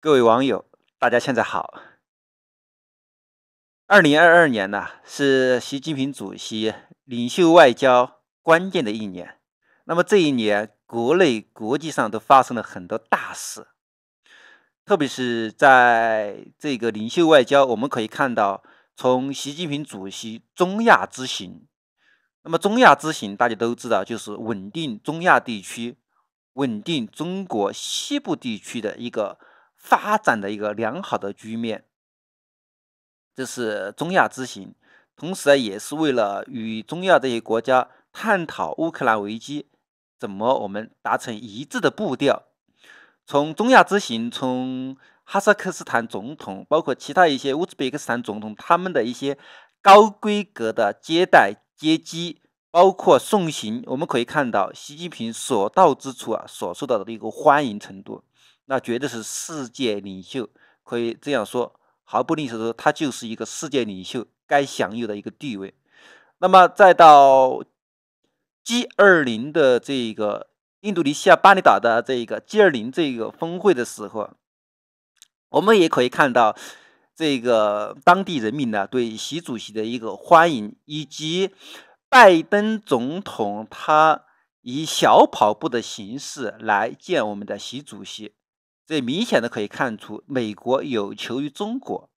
各位网友，大家现在好。二零二二年呢，是习近平主席领袖外交关键的一年。那么这一年，国内、国际上都发生了很多大事。特别是在这个领袖外交，我们可以看到，从习近平主席中亚之行，那么中亚之行大家都知道，就是稳定中亚地区，稳定中国西部地区的一个。发展的一个良好的局面，这是中亚之行，同时呢，也是为了与中亚这些国家探讨乌克兰危机，怎么我们达成一致的步调。从中亚之行，从哈萨克斯坦总统，包括其他一些乌兹别克斯坦总统，他们的一些高规格的接待、接机，包括送行，我们可以看到习近平所到之处啊，所受到的一个欢迎程度。那绝对是世界领袖，可以这样说，毫不吝啬说，他就是一个世界领袖该享有的一个地位。那么，再到 G 二零的这个印度尼西亚巴厘岛的这个 G 二零这个峰会的时候，我们也可以看到这个当地人民呢对习主席的一个欢迎，以及拜登总统他以小跑步的形式来见我们的习主席。这明显的可以看出，美国有求于中国，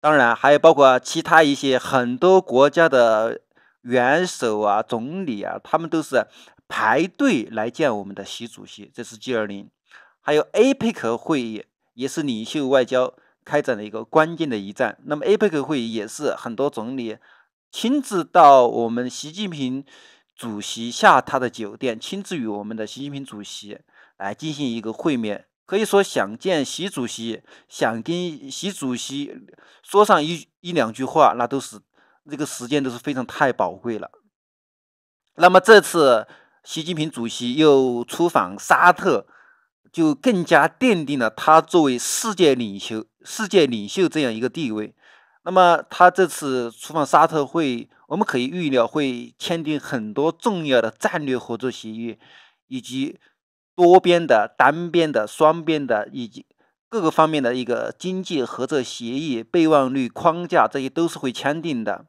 当然还有包括其他一些很多国家的元首啊、总理啊，他们都是排队来见我们的习主席。这是 G20，还有 APEC 会议也是领袖外交开展的一个关键的一站。那么 APEC 会议也是很多总理亲自到我们习近平。主席下榻的酒店，亲自与我们的习近平主席来进行一个会面。可以说，想见习主席，想跟习主席说上一一两句话，那都是这个时间都是非常太宝贵了。那么，这次习近平主席又出访沙特，就更加奠定了他作为世界领袖、世界领袖这样一个地位。那么他这次出访沙特会，我们可以预料会签订很多重要的战略合作协议，以及多边的、单边的、双边的，以及各个方面的一个经济合作协议、备忘录框架，这些都是会签订的。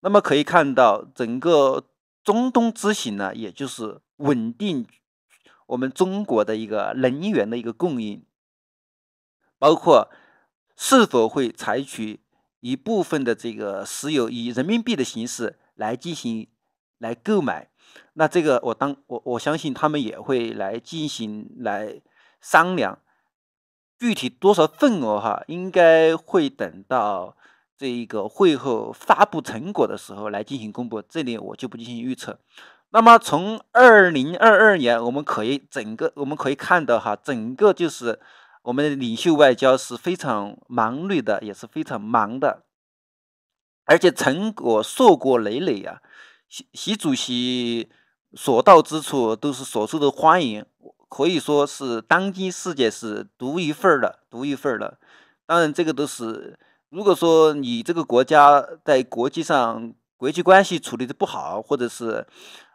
那么可以看到，整个中东之行呢，也就是稳定我们中国的一个能源的一个供应，包括。是否会采取一部分的这个石油以人民币的形式来进行来购买？那这个我当我我相信他们也会来进行来商量，具体多少份额哈，应该会等到这一个会后发布成果的时候来进行公布。这里我就不进行预测。那么从二零二二年我们可以整个我们可以看到哈，整个就是。我们的领袖外交是非常忙碌的，也是非常忙的，而且成果硕果累累啊！习习主席所到之处都是所受的欢迎，可以说是当今世界是独一份儿的，独一份儿的。当然，这个都是如果说你这个国家在国际上国际关系处理的不好，或者是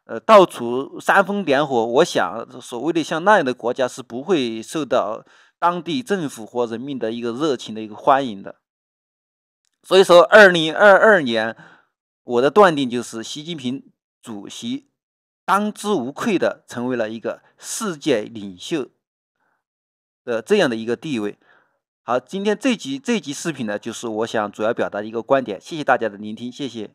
呃到处煽风点火，我想所谓的像那样的国家是不会受到。当地政府和人民的一个热情的一个欢迎的，所以说，二零二二年，我的断定就是，习近平主席当之无愧的成为了一个世界领袖的这样的一个地位。好，今天这集这集视频呢，就是我想主要表达的一个观点，谢谢大家的聆听，谢谢。